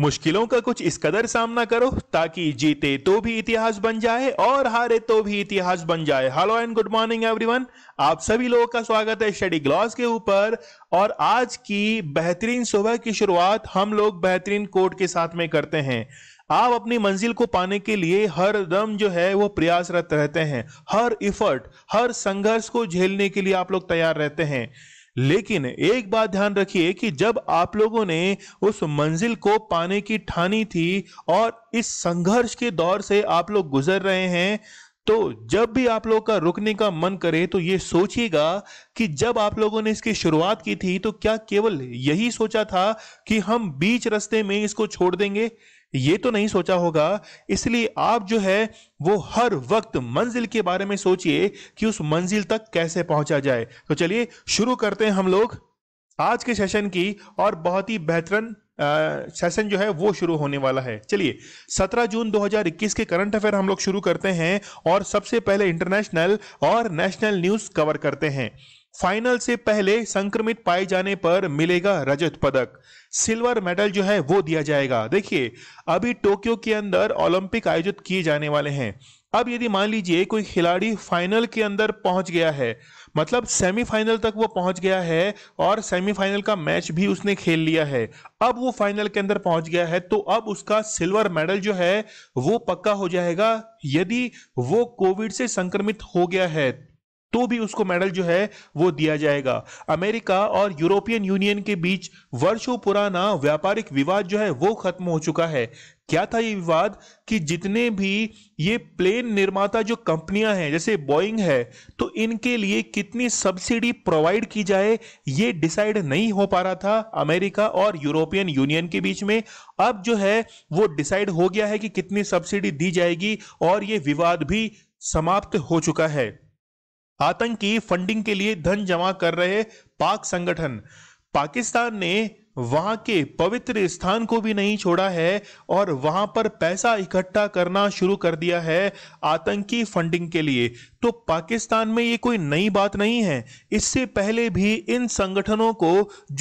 मुश्किलों का कुछ इस कदर सामना करो ताकि जीते तो भी इतिहास बन जाए और हारे तो भी इतिहास बन जाए hello and good morning everyone आप सभी लोगों का स्वागत है स्टडी ग्लॉस के ऊपर और आज की बेहतरीन सुबह की शुरुआत हम लोग बेहतरीन कोर्ट के साथ में करते हैं आप अपनी मंजिल को पाने के लिए हर दम जो है वो प्रयासरत रहते हैं हर इफर्ट हर संघर्ष को झेलने के लिए आप लोग तैयार रहते हैं लेकिन एक बात ध्यान रखिए कि जब आप लोगों ने उस मंजिल को पाने की ठानी थी और इस संघर्ष के दौर से आप लोग गुजर रहे हैं तो जब भी आप लोग का रुकने का मन करे तो ये सोचिएगा कि जब आप लोगों ने इसकी शुरुआत की थी तो क्या केवल यही सोचा था कि हम बीच रस्ते में इसको छोड़ देंगे ये तो नहीं सोचा होगा इसलिए आप जो है वो हर वक्त मंजिल के बारे में सोचिए कि उस मंजिल तक कैसे पहुंचा जाए तो चलिए शुरू करते हैं हम लोग आज के सेशन की और बहुत ही बेहतरीन सेशन जो है वो शुरू होने वाला है चलिए 17 जून 2021 के करंट अफेयर हम लोग शुरू करते हैं और सबसे पहले इंटरनेशनल और नेशनल न्यूज कवर करते हैं फाइनल से पहले संक्रमित पाए जाने पर मिलेगा रजत पदक सिल्वर मेडल जो है वो दिया जाएगा देखिए अभी टोक्यो के अंदर ओलंपिक आयोजित किए जाने वाले हैं अब यदि मान लीजिए कोई खिलाड़ी फाइनल के अंदर पहुंच गया है मतलब सेमीफाइनल तक वो पहुंच गया है और सेमीफाइनल का मैच भी उसने खेल लिया है अब वो फाइनल के अंदर पहुंच गया है तो अब उसका सिल्वर मेडल जो है वो पक्का हो जाएगा यदि वो कोविड से संक्रमित हो गया है तो भी उसको मेडल जो है वो दिया जाएगा अमेरिका और यूरोपियन यूनियन के बीच वर्षों पुराना व्यापारिक विवाद जो है वो खत्म हो चुका है क्या था ये विवाद कि जितने भी ये प्लेन निर्माता जो कंपनियां हैं जैसे बोइंग है तो इनके लिए कितनी सब्सिडी प्रोवाइड की जाए ये डिसाइड नहीं हो पा रहा था अमेरिका और यूरोपियन यूनियन के बीच में अब जो है वो डिसाइड हो गया है कि कितनी सब्सिडी दी जाएगी और ये विवाद भी समाप्त हो चुका है आतंकी फंडिंग के लिए धन जमा कर रहे पाक संगठन पाकिस्तान ने वहां के पवित्र स्थान को भी नहीं छोड़ा है और वहां पर पैसा इकट्ठा करना शुरू कर दिया है आतंकी फंडिंग के लिए तो पाकिस्तान में ये कोई नई बात नहीं है इससे पहले भी इन संगठनों को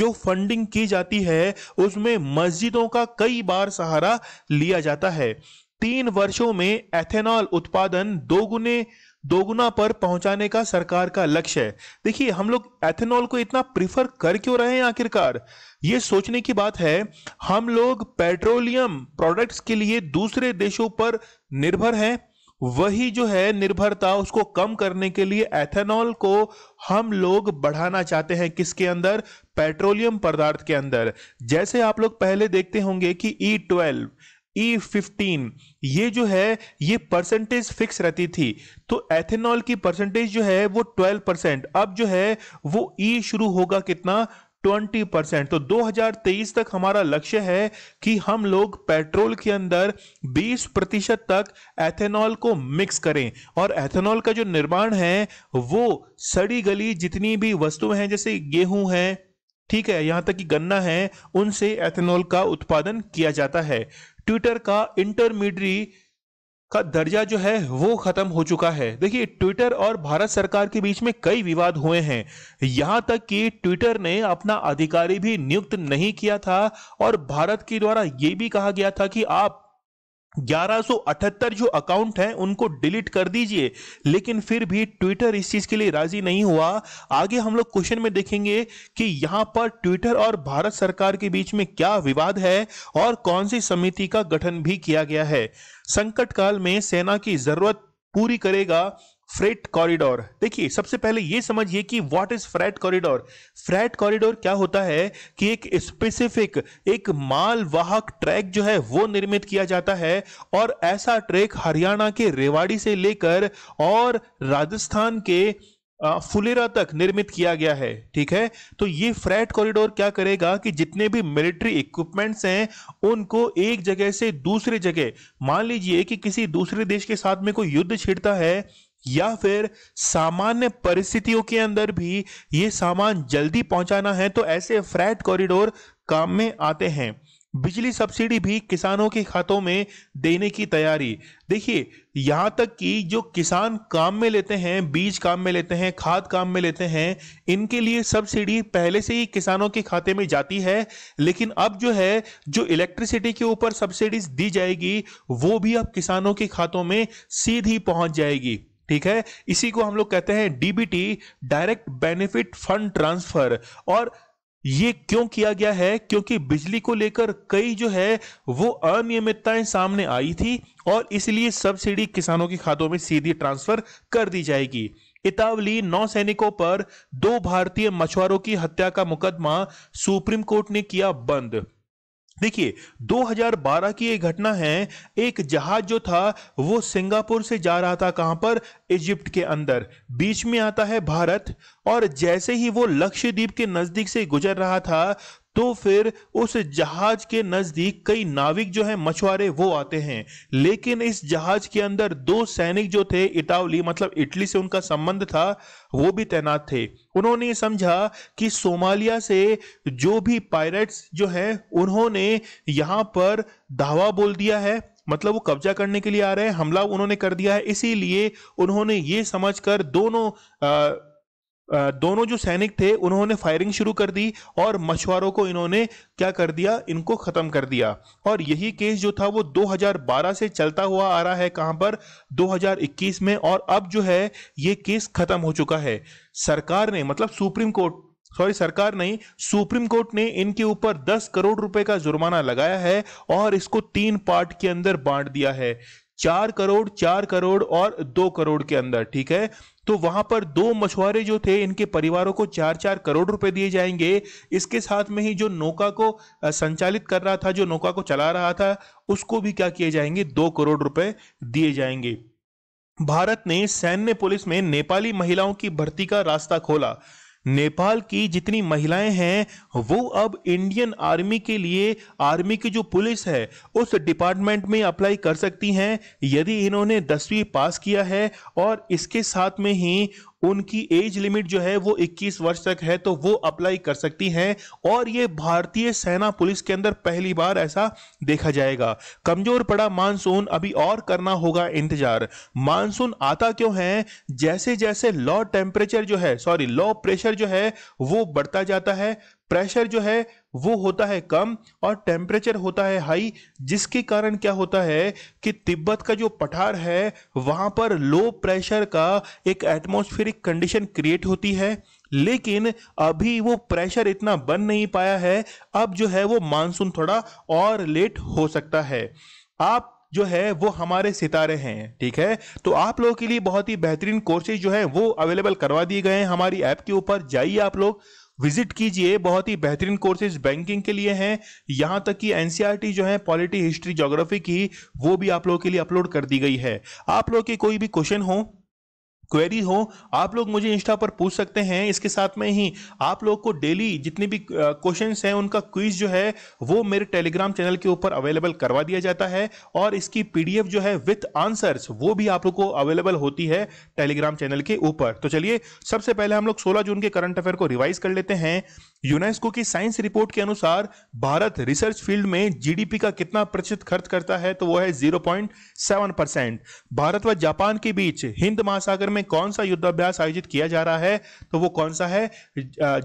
जो फंडिंग की जाती है उसमें मस्जिदों का कई बार सहारा लिया जाता है तीन वर्षों में एथेनॉल उत्पादन दोगुने दोगुना पर पहुंचाने का सरकार का लक्ष्य है देखिए हम लोग एथेनॉल को इतना प्रीफर कर क्यों रहे हैं आखिरकार ये सोचने की बात है हम लोग पेट्रोलियम प्रोडक्ट्स के लिए दूसरे देशों पर निर्भर हैं वही जो है निर्भरता उसको कम करने के लिए एथेनॉल को हम लोग बढ़ाना चाहते हैं किसके अंदर पेट्रोलियम पदार्थ के अंदर जैसे आप लोग पहले देखते होंगे कि E e twelve E e fifteen ये जो है ये परसेंटेज फिक्स रहती थी तो एथेनॉल की परसेंटेज जो है वो ट्वेल्व परसेंट अब जो है वो ई e शुरू होगा कितना ट्वेंटी परसेंट तो 2023 तक हमारा लक्ष्य है कि हम लोग पेट्रोल के अंदर 20 प्रतिशत तक एथेनॉल को मिक्स करें और एथेनॉल का जो निर्माण है वो सड़ी गली जितनी भी वस्तुएं हैं जैसे गेहूं है ठीक है यहां तक कि गन्ना है उनसे एथेनॉल का उत्पादन किया जाता है ट्विटर का इंटरमीडरी का दर्जा जो है वो खत्म हो चुका है देखिए ट्विटर और भारत सरकार के बीच में कई विवाद हुए हैं यहां तक कि ट्विटर ने अपना अधिकारी भी नियुक्त नहीं किया था और भारत के द्वारा यह भी कहा गया था कि आप 1178 जो अकाउंट हैं उनको डिलीट कर दीजिए लेकिन फिर भी ट्विटर इस चीज के लिए राजी नहीं हुआ आगे हम लोग क्वेश्चन में देखेंगे कि यहां पर ट्विटर और भारत सरकार के बीच में क्या विवाद है और कौन सी समिति का गठन भी किया गया है संकट काल में सेना की जरूरत पूरी करेगा फ्रेट कॉरिडोर देखिए सबसे पहले ये समझिए कि what is freight corridor freight corridor क्या होता है कि एक स्पेसिफिक एक मालवाहक ट्रैक जो है वो निर्मित किया जाता है और ऐसा ट्रैक हरियाणा के रेवाड़ी से लेकर और राजस्थान के फुलेरा तक निर्मित किया गया है ठीक है तो ये फ्रेट कॉरिडोर क्या करेगा कि जितने भी मिलिट्री इक्विपमेंट्स हैं उनको एक जगह से दूसरे जगह मान लीजिए कि किसी दूसरे देश के साथ में कोई युद्ध छिड़ता है या फिर सामान्य परिस्थितियों के अंदर भी ये सामान जल्दी पहुंचाना है तो ऐसे फ्रैट कॉरिडोर काम में आते हैं बिजली सब्सिडी भी किसानों के खातों में देने की तैयारी देखिए यहाँ तक कि जो किसान काम में लेते हैं बीज काम में लेते हैं खाद काम में लेते हैं इनके लिए सब्सिडी पहले से ही किसानों के खाते में जाती है लेकिन अब जो है जो इलेक्ट्रिसिटी के ऊपर सब्सिडीज दी जाएगी वो भी अब किसानों के खातों में सीधी पहुंच जाएगी ठीक है इसी को हम लोग कहते हैं DBT direct benefit fund transfer और ये क्यों किया गया है क्योंकि बिजली को लेकर कई जो है वो अनियमितताएं सामने आई थी और इसलिए सब्सिडी किसानों के खातों में सीधी ट्रांसफर कर दी जाएगी इतावली नौ सैनिकों पर दो भारतीय मछुआरों की हत्या का मुकदमा सुप्रीम कोर्ट ने किया बंद देखिए 2012 की एक घटना है एक जहाज जो था वो सिंगापुर से जा रहा था कहां पर इजिप्ट के अंदर बीच में आता है भारत और जैसे ही वो लक्षद्वीप के नजदीक से गुजर रहा था तो फिर उस जहाज के नजदीक कई नाविक जो है मछुआरे वो आते हैं लेकिन इस जहाज के अंदर दो सैनिक जो थे इटावली मतलब इटली से उनका संबंध था वो भी तैनात थे उन्होंने समझा कि सोमालिया से जो भी पायरेट्स जो हैं उन्होंने यहाँ पर धावा बोल दिया है मतलब वो कब्जा करने के लिए आ रहे हैं हमला उन्होंने कर दिया है इसीलिए उन्होंने ये समझकर दोनों आ, दोनों जो सैनिक थे उन्होंने फायरिंग शुरू कर दी और मछुआरों को इन्होंने क्या कर दिया इनको खत्म कर दिया और यही केस जो था वो 2012 से चलता हुआ आ रहा है कहां पर 2021 में और अब जो है ये केस खत्म हो चुका है सरकार ने मतलब सुप्रीम कोर्ट सॉरी सरकार नहीं सुप्रीम कोर्ट ने इनके ऊपर 10 करोड़ रुपए का जुर्माना लगाया है और इसको तीन पार्ट के अंदर बांट दिया है चार करोड़ चार करोड़ और दो करोड़ के अंदर ठीक है तो वहां पर दो मछुआरे जो थे इनके परिवारों को चार चार करोड़ रुपए दिए जाएंगे इसके साथ में ही जो नौका को संचालित कर रहा था जो नौका को चला रहा था उसको भी क्या किए जाएंगे दो करोड़ रुपए दिए जाएंगे भारत ने सैन्य पुलिस में नेपाली महिलाओं की भर्ती का रास्ता खोला नेपाल की जितनी महिलाएं हैं वो अब इंडियन आर्मी के लिए आर्मी की जो पुलिस है उस डिपार्टमेंट में अप्लाई कर सकती हैं यदि इन्होंने दसवीं पास किया है और इसके साथ में ही उनकी एज लिमिट जो है वो 21 वर्ष तक है तो वो अप्लाई कर सकती हैं और ये भारतीय सेना पुलिस के अंदर पहली बार ऐसा देखा जाएगा कमजोर पड़ा मानसून अभी और करना होगा इंतजार मानसून आता क्यों है जैसे जैसे लो टेम्परेचर जो है सॉरी लो प्रेशर जो है वो बढ़ता जाता है प्रेशर जो है वो होता है कम और टेम्परेचर होता है हाई जिसके कारण क्या होता है कि तिब्बत का जो पठार है वहाँ पर लो प्रेशर का एक एटमॉस्फेरिक कंडीशन क्रिएट होती है लेकिन अभी वो प्रेशर इतना बन नहीं पाया है अब जो है वो मानसून थोड़ा और लेट हो सकता है आप जो है वो हमारे सितारे हैं ठीक है तो आप लोगों के लिए बहुत ही बेहतरीन कोर्सेज जो है वो अवेलेबल करवा दिए गए हैं हमारी ऐप के ऊपर जाइए आप लोग विजिट कीजिए बहुत ही बेहतरीन कोर्सेज बैंकिंग के लिए हैं यहाँ तक कि एनसीईआरटी जो है पॉलिटी हिस्ट्री जोग्राफी की वो भी आप लोगों के लिए अपलोड कर दी गई है आप लोग के कोई भी क्वेश्चन हो क्वेरी हो आप लोग मुझे इंस्टा पर पूछ सकते हैं इसके साथ में ही आप लोग को डेली जितने भी क्वेश्चन हैं उनका क्विज जो है वो मेरे टेलीग्राम चैनल के ऊपर अवेलेबल करवा दिया जाता है और इसकी पीडीएफ जो है विथ आंसर्स वो भी आप लोग को अवेलेबल होती है टेलीग्राम चैनल के ऊपर तो चलिए सबसे पहले हम लोग सोलह जून के करंट अफेयर को रिवाइज कर लेते हैं यूनेस्को की साइंस रिपोर्ट के अनुसार भारत रिसर्च फील्ड में जीडीपी का कितना प्रतिशत खर्च करता है तो वो है 0.7 परसेंट भारत व जापान के बीच हिंद महासागर में कौन सा युद्धाभ्यास आयोजित किया जा रहा है तो वो कौन सा है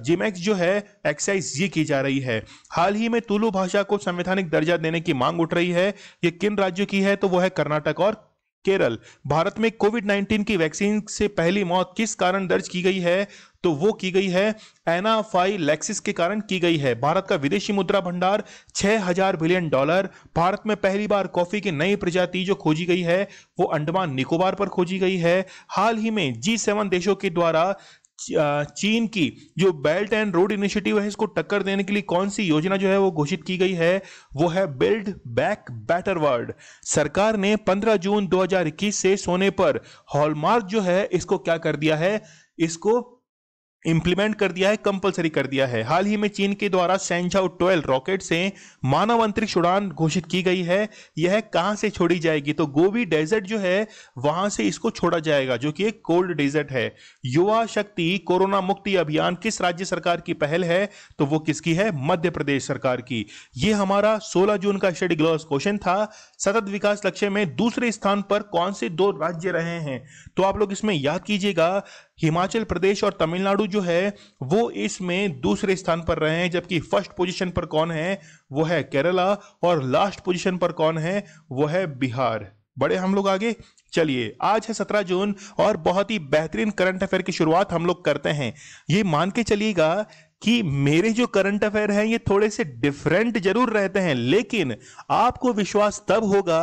जिमेक्स जो है एक्साइज ये की जा रही है हाल ही में तुलू भाषा को संवैधानिक दर्जा देने की मांग उठ रही है ये किन राज्यों की है तो वो है कर्नाटक और केरल भारत में कोविड 19 की वैक्सीन से पहली मौत किस कारण दर्ज की गई है तो वो की गई है एनाफाई लेक्सिस के कारण की गई है भारत का विदेशी मुद्रा भंडार 6000 बिलियन डॉलर भारत में पहली बार कॉफी की नई प्रजाति जो खोजी गई है वो अंडमान निकोबार पर खोजी गई है हाल ही में जी देशों के द्वारा चीन की जो बेल्ट एंड रोड इनिशिएटिव है इसको टक्कर देने के लिए कौन सी योजना जो है वो घोषित की गई है वो है बिल्ड बैक बेटर वर्ल्ड सरकार ने 15 जून 2021 से सोने पर हॉलमार्क जो है इसको क्या कर दिया है इसको इंप्लीमेंट कर दिया है कंपलसरी कर दिया है हाल ही में चीन के द्वारा सेंझाउ ट्वेल्व रॉकेट से मानव अंतरिक्ष उड़ान घोषित की गई है यह कहां से छोड़ी जाएगी तो गोबी डेजर्ट जो है वहां से इसको छोड़ा जाएगा जो कि एक कोल्ड डेजर्ट है युवा शक्ति कोरोना मुक्ति अभियान किस राज्य सरकार की पहल है तो वो किसकी है मध्य प्रदेश सरकार की ये हमारा सोलह जून का स्टडी ग्लोस क्वेश्चन था सतत विकास लक्ष्य में दूसरे स्थान पर कौन से दो राज्य रहे हैं तो आप लोग इसमें याद कीजिएगा हिमाचल प्रदेश और तमिलनाडु जो है वो इसमें दूसरे स्थान पर रहे हैं जबकि फर्स्ट पोजीशन पर कौन है वो है केरला और लास्ट पोजीशन पर कौन है वो है बिहार बड़े हम लोग आगे चलिए आज है सत्रह जून और बहुत ही बेहतरीन करंट अफेयर की शुरुआत हम लोग करते हैं ये मान के चलिएगा कि मेरे जो करंट अफेयर हैं ये थोड़े से डिफरेंट जरूर रहते हैं लेकिन आपको विश्वास तब होगा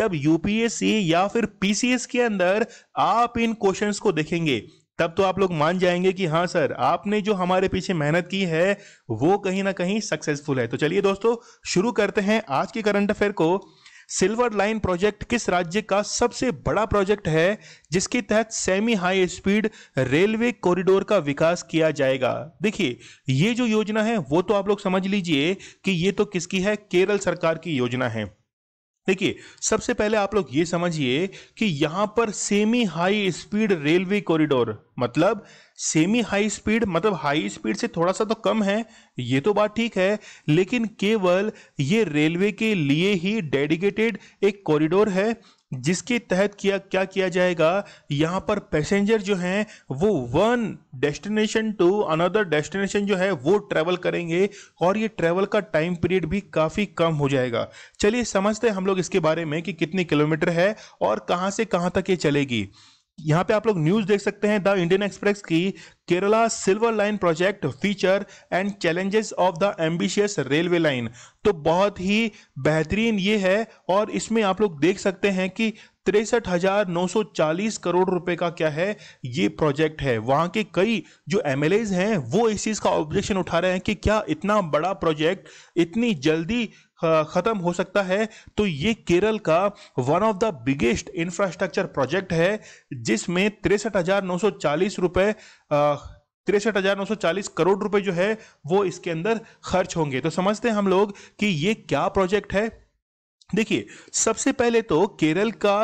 जब यूपीएससी या फिर पीसीएस के अंदर आप इन क्वेश्चंस को देखेंगे तब तो आप लोग मान जाएंगे कि हाँ सर आपने जो हमारे पीछे मेहनत की है वो कहीं ना कहीं सक्सेसफुल है तो चलिए दोस्तों शुरू करते हैं आज के करंट अफेयर को सिल्वर लाइन प्रोजेक्ट किस राज्य का सबसे बड़ा प्रोजेक्ट है जिसके तहत semi high speed railway corridor का विकास किया जाएगा देखिए ये जो योजना है वो तो आप लोग समझ लीजिए कि ये तो किसकी है केरल सरकार की योजना है देखिए सबसे पहले आप लोग ये समझिए कि यहां पर semi high speed railway corridor मतलब सेमी हाई स्पीड मतलब हाई स्पीड से थोड़ा सा तो कम है ये तो बात ठीक है लेकिन केवल ये रेलवे के लिए ही डेडिकेटेड एक कॉरिडोर है जिसके तहत किया क्या किया जाएगा यहाँ पर पैसेंजर जो हैं वो one destination to another destination जो है वो ट्रैवल करेंगे और ये ट्रैवल का टाइम पीरियड भी काफ़ी कम हो जाएगा चलिए समझते हैं हम लोग इसके बारे में कि कितने किलोमीटर है और कहाँ से कहाँ तक ये चलेगी यहाँ पे आप लोग न्यूज देख सकते हैं द इंडियन एक्सप्रेस की Kerala Silver Line project feature and challenges of the ambitious railway line तो बहुत ही बेहतरीन ये है और इसमें आप लोग देख सकते हैं कि तिरसठ हजार नौ सौ चालीस करोड़ रुपए का क्या है ये प्रोजेक्ट है वहाँ के कई जो एम हैं वो इस चीज़ का ऑब्जेक्शन उठा रहे हैं कि क्या इतना बड़ा प्रोजेक्ट इतनी जल्दी खत्म हो सकता है तो ये केरल का one of the biggest infrastructure project है जिसमें तिरसठ हजार नौ सौ चालीस रुपए तिरसठ हजार नौ सौ चालीस करोड़ रुपए जो है वो इसके अंदर खर्च होंगे तो समझते हैं हम लोग कि ये क्या प्रोजेक्ट है देखिए सबसे पहले तो केरल का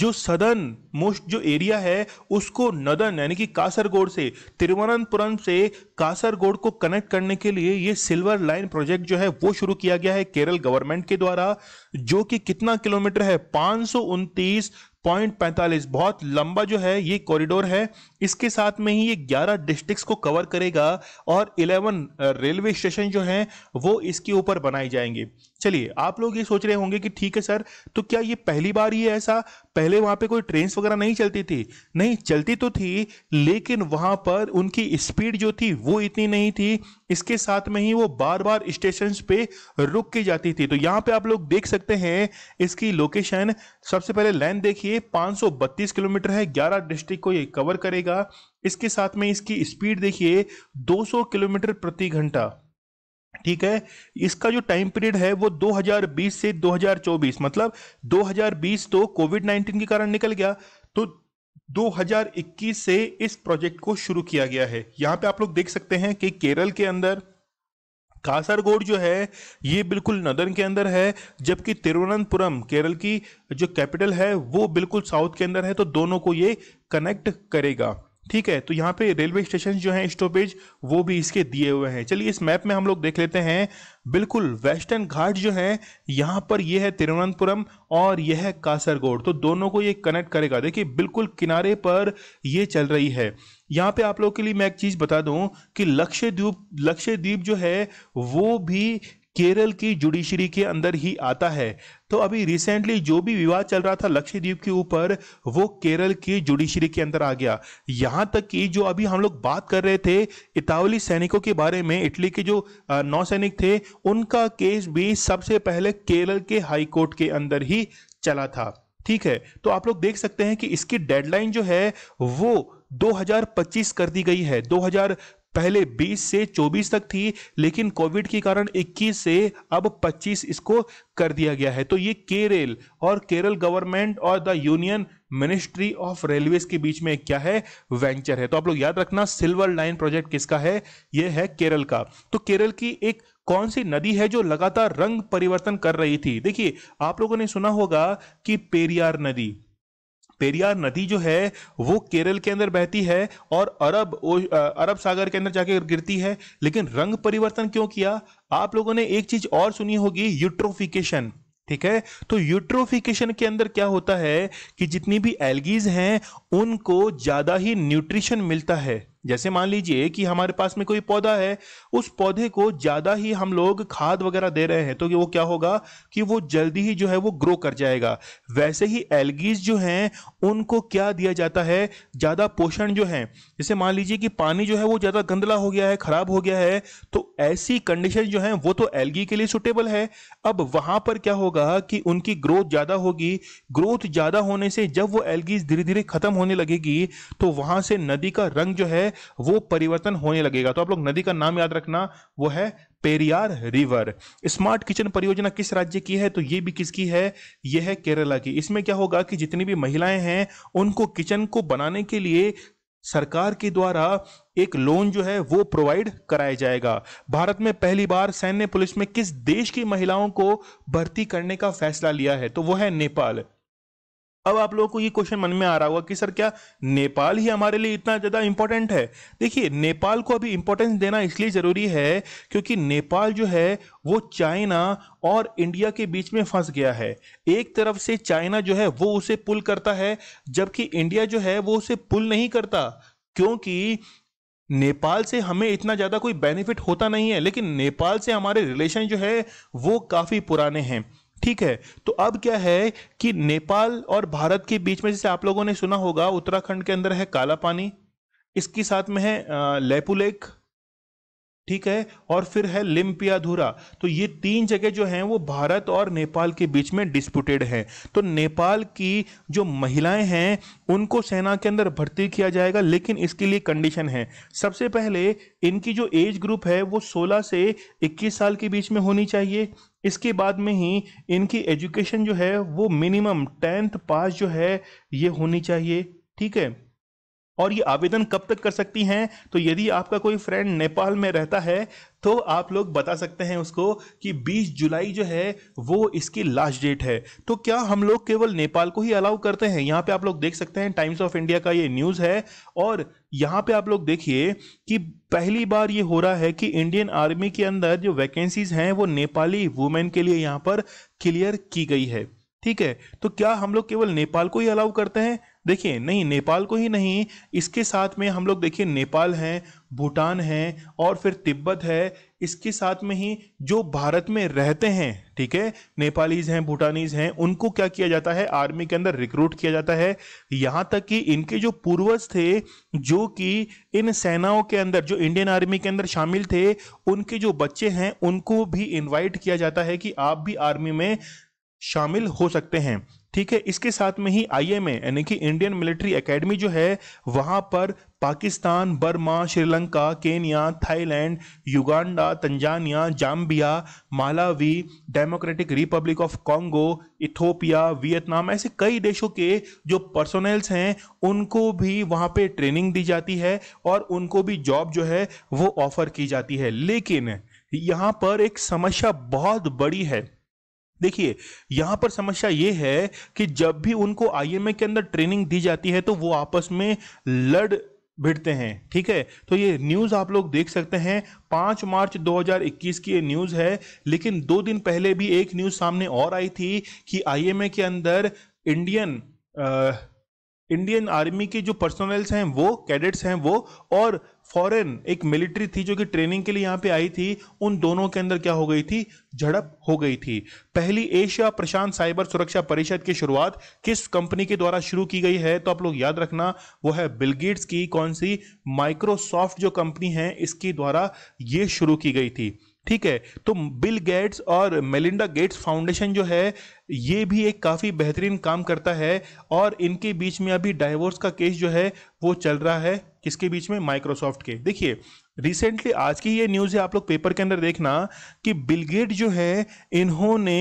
जो सदन मोस्ट जो एरिया है उसको नदन यानी कि कासरगोड से तिरुवनंतपुरम से कासरगोड को कनेक्ट करने के लिए ये सिल्वर लाइन प्रोजेक्ट जो है वो शुरू किया गया है केरल गवर्नमेंट के द्वारा जो कि कितना किलोमीटर है पाँच पॉइंट पैंतालीस बहुत लंबा जो है ये कॉरिडोर है इसके साथ में ही ये 11 डिस्ट्रिक्ट्स को कवर करेगा और 11 रेलवे स्टेशन जो हैं वो इसके ऊपर बनाए जाएंगे चलिए आप लोग ये सोच रहे होंगे कि ठीक है सर तो क्या ये पहली बार है ऐसा पहले वहाँ पे कोई ट्रेन वगैरह नहीं चलती थी नहीं चलती तो थी लेकिन वहाँ पर उनकी स्पीड जो थी वो इतनी नहीं थी इसके साथ में ही वो बार बार स्टेशन पे रुक के जाती थी तो यहाँ पे आप लोग देख सकते हैं इसकी लोकेशन सबसे पहले लाइन देखिए 532 किलोमीटर है 11 डिस्ट्रिक्ट को ये कवर करेगा इसके साथ में इसकी स्पीड देखिए 200 किलोमीटर प्रति घंटा ठीक है इसका जो टाइम पीरियड है वो 2020 से 2024 मतलब 2020 तो कोविड 19 के कारण निकल गया तो 2021 से इस प्रोजेक्ट को शुरू किया गया है यहां पे आप लोग देख सकते हैं कि केरल के अंदर कासरगोड जो है ये बिल्कुल नदन के अंदर है जबकि तिरुवनंतपुरम केरल की जो कैपिटल है वो बिल्कुल साउथ के अंदर है तो दोनों को ये कनेक्ट करेगा ठीक है तो यहाँ पे रेलवे स्टेशन जो है स्टॉपेज वो भी इसके दिए हुए हैं चलिए इस मैप में हम लोग देख लेते हैं बिल्कुल वेस्टर्न घाट जो है यहाँ पर यह है तिरुवनंतपुरम और यह है कासरगोड तो दोनों को ये कनेक्ट करेगा देखिए बिल्कुल किनारे पर ये चल रही है यहाँ पे आप लोग के लिए मैं एक चीज़ बता दूँ कि लक्ष्यद्वीप लक्ष्यद्वीप जो है वो भी केरल की जुडिशरी के अंदर ही आता है तो अभी रिसेंटली जो भी विवाद चल रहा था लक्षद्वीप के ऊपर वो केरल की जुडिशरी के अंदर आ गया यहां तक कि जो अभी हम लोग बात कर रहे थे इतावली सैनिकों के बारे में इटली के जो नौसैनिक थे उनका केस भी सबसे पहले केरल के हाईकोर्ट के अंदर ही चला था ठीक है तो आप लोग देख सकते हैं कि इसकी डेडलाइन जो है वो 2025 कर दी गई है पहले 20 से 24 तक थी लेकिन कोविड के कारण 21 से अब 25 इसको कर दिया गया है तो ये केरल और केरल गवर्नमेंट और the Union Ministry of Railways के बीच में क्या है वेंचर है तो आप लोग याद रखना सिल्वर लाइन प्रोजेक्ट किसका है ये है केरल का तो केरल की एक कौन सी नदी है जो लगातार रंग परिवर्तन कर रही थी देखिए आप लोगों ने सुना होगा कि पेरियार नदी पेरियार नदी जो है वो केरल के अंदर बहती है और अरब अरब सागर के अंदर जाके गिरती है लेकिन रंग परिवर्तन क्यों किया आप लोगों ने एक चीज और सुनी होगी यूट्रोफिकेशन ठीक है तो यूट्रोफिकेशन के अंदर क्या होता है कि जितनी भी एल्गीज हैं उनको ज्यादा ही न्यूट्रिशन मिलता है जैसे मान लीजिए कि हमारे पास में कोई पौधा है उस पौधे को ज़्यादा ही हम लोग खाद वगैरह दे रहे हैं तो वो क्या होगा कि वो जल्दी ही जो है वो ग्रो कर जाएगा वैसे ही एलगीज जो हैं उनको क्या दिया जाता है ज़्यादा पोषण जो है जैसे मान लीजिए कि पानी जो है वो ज़्यादा गंदला हो गया है ख़राब हो गया है तो ऐसी कंडीशन जो है वो तो एलगी के लिए सुटेबल है अब वहां पर क्या होगा कि उनकी ग्रोथ ज़्यादा होगी ग्रोथ ज़्यादा होने से जब वो एलगीज धीरे धीरे ख़त्म होने लगेगी तो वहाँ से नदी का रंग जो है वो परिवर्तन होने लगेगा तो आप लोग नदी का नाम याद रखना वो है पेरियार रिवर स्मार्ट किचन परियोजना किस राज्य की है तो ये भी किसकी है ये है केरला की इसमें क्या होगा कि जितनी भी महिलाएं हैं उनको किचन को बनाने के लिए सरकार के द्वारा एक लोन जो है वो प्रोवाइड कराया जाएगा भारत में पहली बार सैन्य पुलिस में किस देश की महिलाओं को भर्ती करने का फैसला लिया है तो वो है नेपाल अब आप लोगों को ये क्वेश्चन मन में आ रहा होगा कि सर क्या नेपाल ही हमारे लिए इतना ज़्यादा इंपॉर्टेंट है देखिए नेपाल को अभी इंपॉर्टेंस देना इसलिए ज़रूरी है क्योंकि नेपाल जो है वो चाइना और इंडिया के बीच में फंस गया है एक तरफ से चाइना जो है वो उसे पुल करता है जबकि इंडिया जो है वो उसे पुल नहीं करता क्योंकि नेपाल से हमें इतना ज़्यादा कोई बेनिफिट होता नहीं है लेकिन नेपाल से हमारे रिलेशन जो है वो काफ़ी पुराने हैं ठीक है तो अब क्या है कि नेपाल और भारत के बीच में जैसे आप लोगों ने सुना होगा उत्तराखंड के अंदर है काला पानी इसके साथ में है लेपू लेक ठीक है और फिर है लिम्पियाधूरा धुरा तो ये तीन जगह जो हैं वो भारत और नेपाल के बीच में डिस्प्यूटेड हैं तो नेपाल की जो महिलाएं हैं उनको सेना के अंदर भर्ती किया जाएगा लेकिन इसके लिए कंडीशन है सबसे पहले इनकी जो एज ग्रुप है वो 16 से 21 साल के बीच में होनी चाहिए इसके बाद में ही इनकी एजुकेशन जो है वो मिनिमम टेंथ पास जो है ये होनी चाहिए ठीक है और ये आवेदन कब तक कर सकती हैं तो यदि आपका कोई फ्रेंड नेपाल में रहता है तो आप लोग बता सकते हैं उसको कि 20 जुलाई जो है वो इसकी लास्ट डेट है तो क्या हम लोग केवल नेपाल को ही अलाउ करते हैं यहाँ पे आप लोग देख सकते हैं टाइम्स ऑफ इंडिया का ये न्यूज़ है और यहाँ पे आप लोग देखिए कि पहली बार ये हो रहा है कि इंडियन आर्मी के अंदर जो वैकेंसीज हैं वो नेपाली वुमेन के लिए यहाँ पर क्लियर की गई है ठीक है तो क्या हम लोग केवल नेपाल को ही अलाउ करते हैं देखिए नहीं नेपाल को ही नहीं इसके साथ में हम लोग देखिए नेपाल हैं भूटान हैं और फिर तिब्बत है इसके साथ में ही जो भारत में रहते हैं ठीक है नेपालीज हैं भूटानीज हैं उनको क्या किया जाता है आर्मी के अंदर रिक्रूट किया जाता है यहाँ तक कि इनके जो पूर्वज थे जो कि इन सेनाओं के अंदर जो इंडियन आर्मी के अंदर शामिल थे उनके जो बच्चे हैं उनको भी इन्वाइट किया जाता है कि आप भी आर्मी में शामिल हो सकते हैं ठीक है इसके साथ में ही आईएमए यानी कि इंडियन मिलिट्री एकेडमी जो है वहां पर Pakistan Burma Sri Lanka Kenya Thailand Uganda Tanzania Zambia Malawi Democratic Republic of Congo Ethiopia Vietnam ऐसे कई देशों के जो पर्सोनल्स हैं उनको भी वहां पे ट्रेनिंग दी जाती है और उनको भी जॉब जो है वो ऑफर की जाती है लेकिन यहाँ पर एक समस्या बहुत बड़ी है देखिए यहां पर समस्या ये है कि जब भी उनको आईएमए के अंदर ट्रेनिंग दी जाती है तो वो आपस में लड़ भिड़ते हैं ठीक है तो ये न्यूज़ आप लोग देख सकते हैं पांच मार्च 2021 की ये न्यूज़ है लेकिन दो दिन पहले भी एक न्यूज़ सामने और आई थी कि आईएमए के अंदर इंडियन आ, इंडियन आर्मी के जो पर्सनल्स हैं वो कैडेट्स हैं वो और फॉरेन एक मिलिट्री थी जो कि ट्रेनिंग के लिए यहाँ पे आई थी उन दोनों के अंदर क्या हो गई थी झड़प हो गई थी पहली एशिया प्रशांत साइबर सुरक्षा परिषद की शुरुआत किस कंपनी के द्वारा शुरू की गई है तो आप लोग याद रखना वो है बिलगेट्स की कौन सी माइक्रोसॉफ्ट जो कंपनी है इसके द्वारा ये शुरू की गई थी ठीक है तो बिल गेट्स और मेलिंडा गेट्स फाउंडेशन जो है ये भी एक काफ़ी बेहतरीन काम करता है और इनके बीच में अभी डाइवोर्स का केस जो है वो चल रहा है किसके बीच में माइक्रोसॉफ्ट के देखिए रिसेंटली आज की ये न्यूज़ है आप लोग पेपर के अंदर देखना कि बिल जो है इन्होंने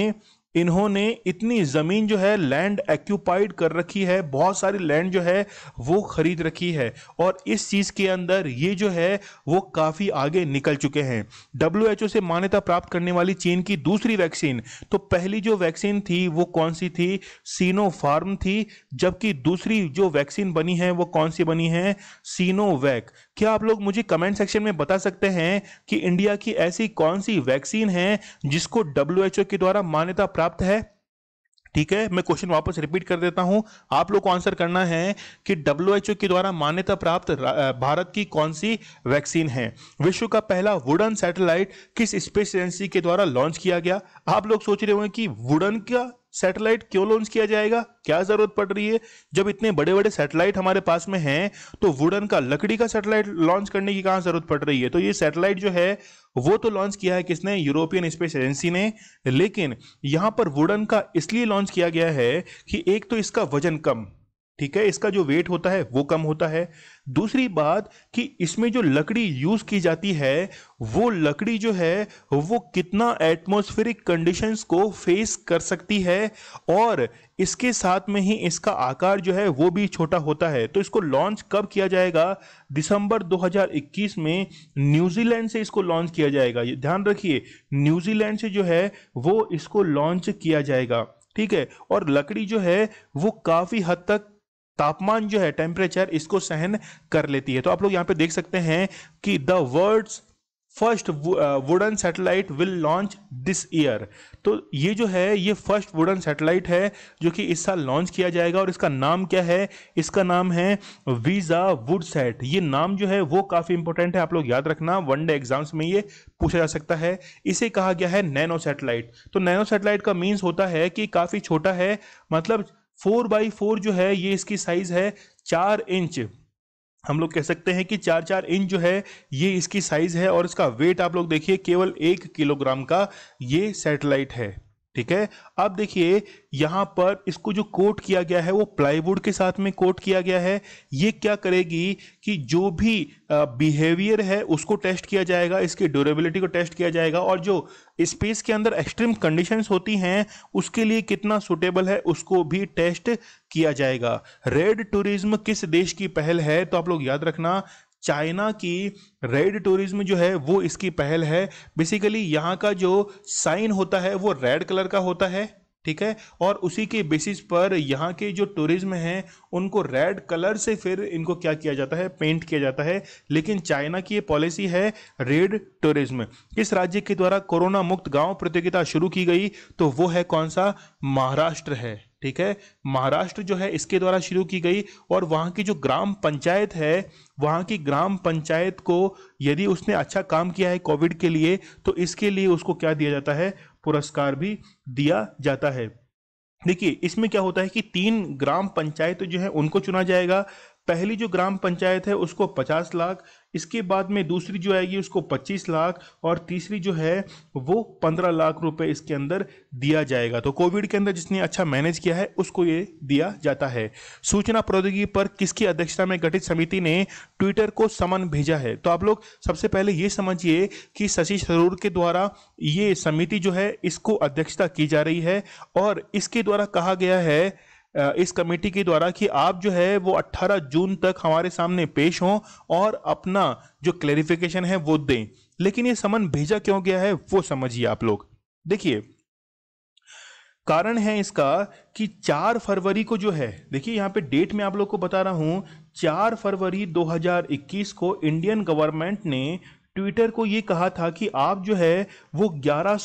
इन्होंने इतनी ज़मीन जो है लैंड एक्यूपाइड कर रखी है बहुत सारी लैंड जो है वो खरीद रखी है और इस चीज़ के अंदर ये जो है वो काफ़ी आगे निकल चुके हैं डब्ल्यू से मान्यता प्राप्त करने वाली चीन की दूसरी वैक्सीन तो पहली जो वैक्सीन थी वो कौन सी थी सीनोफार्म थी जबकि दूसरी जो वैक्सीन बनी है वो कौन सी बनी है सीनोवैक क्या आप लोग मुझे कमेंट सेक्शन में बता सकते हैं कि इंडिया की ऐसी कौन सी वैक्सीन है जिसको डब्ल्यू के द्वारा मान्यता प्राप्त है ठीक है मैं क्वेश्चन वापस रिपीट कर देता हूं आप लोग को आंसर करना है कि डब्ल्यू के द्वारा मान्यता प्राप्त भारत की कौन सी वैक्सीन है विश्व का पहला वुडन सैटेलाइट किस स्पेस एजेंसी के द्वारा लॉन्च किया गया आप लोग सोच रहे होंगे कि वुडन का सैटेलाइट क्यों लॉन्च किया जाएगा क्या जरूरत पड़ रही है जब इतने बड़े बड़े सैटेलाइट हमारे पास में हैं तो वुडन का लकड़ी का सैटेलाइट लॉन्च करने की कहां जरूरत पड़ रही है तो ये सैटेलाइट जो है वो तो लॉन्च किया है किसने यूरोपियन स्पेस एजेंसी ने लेकिन यहां पर वुडन का इसलिए लॉन्च किया गया है कि एक तो इसका वजन कम ठीक है इसका जो वेट होता है वो कम होता है दूसरी बात कि इसमें जो लकड़ी यूज की जाती है वो लकड़ी जो है वो कितना एटमोस्फेरिक कंडीशंस को फेस कर सकती है और इसके साथ में ही इसका आकार जो है वो भी छोटा होता है तो इसको लॉन्च कब किया जाएगा दिसंबर 2021 में न्यूजीलैंड से इसको लॉन्च किया जाएगा ध्यान रखिए न्यूजीलैंड से जो है वो इसको लॉन्च किया जाएगा ठीक है और लकड़ी जो है वो काफ़ी हद तक तापमान जो है टेम्परेचर इसको सहन कर लेती है तो आप लोग यहाँ पे देख सकते हैं कि the world's first wooden satellite will launch this year तो ये जो है ये फर्स्ट वुडन सैटेलाइट है जो कि इस साल लॉन्च किया जाएगा और इसका नाम क्या है इसका नाम है वीजा वुड सेट ये नाम जो है वो काफ़ी इंपॉर्टेंट है आप लोग याद रखना वनडे एग्जाम्स में ये पूछा जा सकता है इसे कहा गया है नैनो सैटेलाइट तो नैनो सैटेलाइट का मीन्स होता है कि काफ़ी छोटा है मतलब फोर बाई फोर जो है ये इसकी साइज है चार इंच हम लोग कह सकते हैं कि चार चार इंच जो है ये इसकी साइज है और इसका वेट आप लोग देखिए केवल एक किलोग्राम का ये सैटेलाइट है ठीक है अब देखिए यहां पर इसको जो कोट किया गया है वो प्लाईवुड के साथ में कोट किया गया है ये क्या करेगी कि जो भी बिहेवियर है उसको टेस्ट किया जाएगा इसके ड्यूरेबिलिटी को टेस्ट किया जाएगा और जो स्पेस के अंदर एक्सट्रीम कंडीशंस होती हैं उसके लिए कितना सुटेबल है उसको भी टेस्ट किया जाएगा रेड टूरिज्म किस देश की पहल है तो आप लोग याद रखना चाइना की रेड टूरिज्म जो है वो इसकी पहल है बेसिकली यहाँ का जो साइन होता है वो रेड कलर का होता है ठीक है और उसी के बेसिस पर यहाँ के जो टूरिज्म हैं उनको रेड कलर से फिर इनको क्या किया जाता है पेंट किया जाता है लेकिन चाइना की ये पॉलिसी है रेड टूरिज्म इस राज्य के द्वारा कोरोना मुक्त गांव प्रतियोगिता शुरू की गई तो वो है कौन सा महाराष्ट्र है ठीक है महाराष्ट्र जो है इसके द्वारा शुरू की गई और वहाँ की जो ग्राम पंचायत है वहाँ की ग्राम पंचायत को यदि उसने अच्छा काम किया है कोविड के लिए तो इसके लिए उसको क्या दिया जाता है पुरस्कार भी दिया जाता है देखिए इसमें क्या होता है कि तीन ग्राम पंचायत जो है उनको चुना जाएगा पहली जो ग्राम पंचायत है उसको 50 लाख इसके बाद में दूसरी जो आएगी उसको 25 लाख और तीसरी जो है वो 15 लाख रुपए इसके अंदर दिया जाएगा तो कोविड के अंदर जिसने अच्छा मैनेज किया है उसको ये दिया जाता है सूचना प्रौद्योगिकी पर किसकी अध्यक्षता में गठित समिति ने ट्विटर को समन भेजा है तो आप लोग सबसे पहले ये समझिए कि शशि थरूर के द्वारा ये समिति जो है इसको अध्यक्षता की जा रही है और इसके द्वारा कहा गया है इस कमेटी के द्वारा कि आप जो है वो 18 जून तक हमारे सामने पेश हों और अपना जो क्लेरिफिकेशन है वो दें लेकिन ये समन भेजा क्यों गया है वो समझिए आप लोग देखिए कारण है इसका कि 4 फरवरी को जो है देखिए यहाँ पे डेट में आप लोग को बता रहा हूँ 4 फरवरी 2021 को इंडियन गवर्नमेंट ने ट्विटर को ये कहा था कि आप जो है वो ग्यारह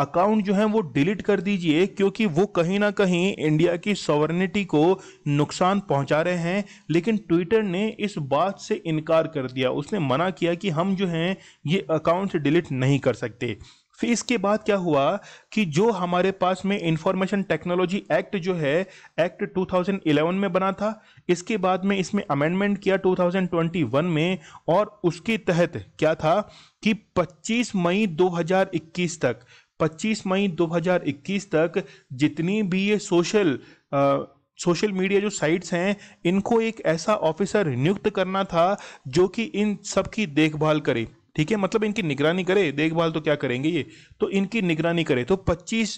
अकाउंट जो है वो डिलीट कर दीजिए क्योंकि वो कहीं ना कहीं इंडिया की सॉवर्निटी को नुकसान पहुंचा रहे हैं लेकिन ट्विटर ने इस बात से इनकार कर दिया उसने मना किया कि हम जो हैं ये अकाउंट डिलीट नहीं कर सकते फिर इसके बाद क्या हुआ कि जो हमारे पास में इंफॉर्मेशन टेक्नोलॉजी एक्ट जो है एक्ट 2011 में बना था इसके बाद में इसमें अमेंडमेंट किया 2021 में और उसके तहत क्या था कि 25 मई 2021 तक 25 मई 2021 तक जितनी भी ये सोशल आ, सोशल मीडिया जो साइट्स हैं इनको एक ऐसा ऑफिसर नियुक्त करना था जो कि इन सब की देखभाल करे ठीक है मतलब इनकी निगरानी करे देखभाल तो क्या करेंगे ये तो इनकी निगरानी करे तो 25